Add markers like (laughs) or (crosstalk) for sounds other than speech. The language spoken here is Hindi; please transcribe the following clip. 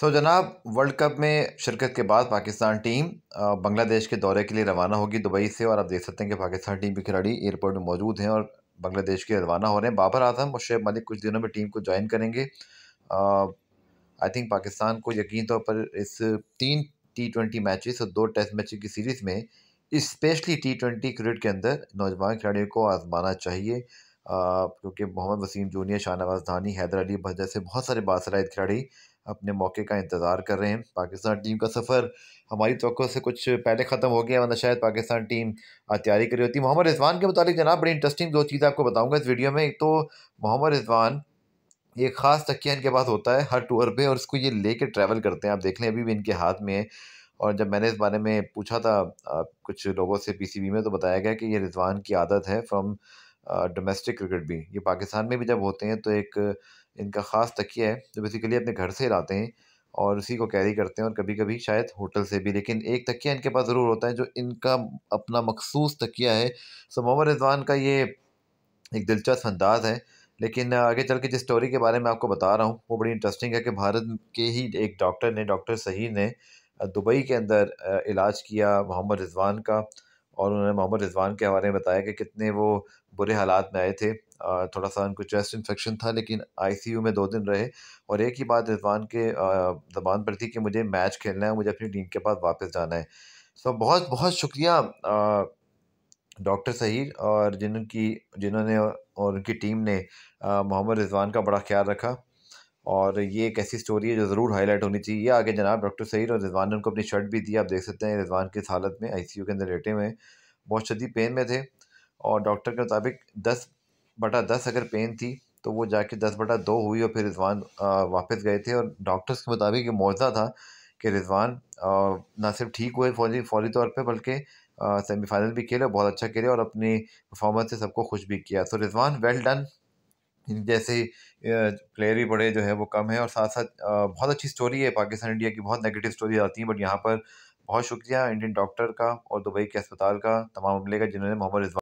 सो so, जनाब वर्ल्ड कप में शिरकत के बाद पाकिस्तान टीम बांग्लादेश के दौरे के लिए रवाना होगी दुबई से और आप देख सकते हैं कि पाकिस्तान टीम के खिलाड़ी एयरपोर्ट में मौजूद हैं और बांग्लादेश के रवाना हो रहे हैं बाबर आजम और शेब मलिक कुछ दिनों में टीम को ज्वाइन करेंगे आई थिंक पाकिस्तान को यकीन तौर पर इस तीन टी ट्वेंटी मैचेस और दो टेस्ट मैच की सीरीज़ में इस्पेशली टी ट्वेंटी क्रिकेट के अंदर नौजवान खिलाड़ियों को आजमाना चाहिए क्योंकि मोहम्मद वसीम जूनियर शाहनवाज धानी हैदर अली भजर से बहुत सारे बासराइत खिलाड़ी अपने मौके का इंतज़ार कर रहे हैं पाकिस्तान टीम का सफ़र हमारी तो से कुछ पहले ख़त्म हो गया वरना शायद पाकिस्तान टीम तैयारी करी होती मोहम्मद रिजवान के मुतालिक जनाब बड़ी इंटरेस्टिंग दो चीज़ें आपको बताऊँगा इस वीडियो में एक तो मोहम्मद रिजवान एक ख़ास तकिया इनके पास होता है हर टूर पर और इसको ये ले कर ट्रैवल करते हैं आप देख लें अभी भी इनके हाथ में है और जब मैंने इस बारे में पूछा था कुछ लोगों से बी में तो बताया गया कि ये रिजवान की आदत है फ्राम डोमेस्टिक क्रिकेट भी ये पाकिस्तान में भी जब होते हैं तो एक इनका ख़ास तकिया है जो बेसिकली अपने घर से लाते हैं और उसी को कैरी करते हैं और कभी कभी शायद होटल से भी लेकिन एक तकिया इनके पास ज़रूर होता है जो इनका अपना मखसूस तकिया है सो मोहम्मद रिजवान का ये एक दिलचस्प अंदाज है लेकिन आगे चल के जिस स्टोरी के बारे में आपको बता रहा हूँ वो बड़ी इंटरेस्टिंग है कि भारत के ही एक डॉक्टर ने डॉक्टर सही ने दुबई के अंदर इलाज किया मोहम्मद रिजवान का और उन्होंने मोहम्मद रिजवान के हवाले में बताया कि कितने वो बुरे हालात में आए थे थोड़ा सा उनको चेस्ट इन्फेक्शन था लेकिन आईसीयू में दो दिन रहे और एक ही बात रिजवान के जबान पर थी कि मुझे मैच खेलना है मुझे अपनी टीम के पास वापस जाना है सो बहुत बहुत शुक्रिया डॉक्टर सहीर और जिनकी जिन्होंने और उनकी टीम ने मोहम्मद रिजवान का बड़ा ख्याल रखा और ये एक ऐसी स्टोरी है जो ज़रूर हाईलाइट होनी चाहिए ये आगे जनाब डॉक्टर सईद और रिजवान ने उनको अपनी शर्ट भी दी आप देख सकते हैं रिजवान किस हालत में आईसीयू के अंदर लेटे हुए हैं बहुत शदी पेन में थे और डॉक्टर के मुताबिक दस बटा दस अगर पेन थी तो वो जाके दस बटा दो हुई और फिर रिजवान वापस गए थे और डॉक्टर्स के मुताबिक ये मुआवजा था कि रिजवान ना सिर्फ ठीक हुए फौजी फौरी तौर पर बल्कि सेमीफाइनल भी खेले बहुत अच्छा खेले और अपनी परफॉर्मेंस से सबको खुश भी किया तो रिजवान वेल डन (laughs) जैसे प्लेयर भी बड़े जो है वो कम है और साथ साथ बहुत अच्छी स्टोरी है पाकिस्तान इंडिया की बहुत नेगेटिव स्टोरी आती है बट यहाँ पर बहुत शुक्रिया इंडियन डॉक्टर का और दुबई के अस्पताल का तमाम अमले का जिन्होंने मोहम्मद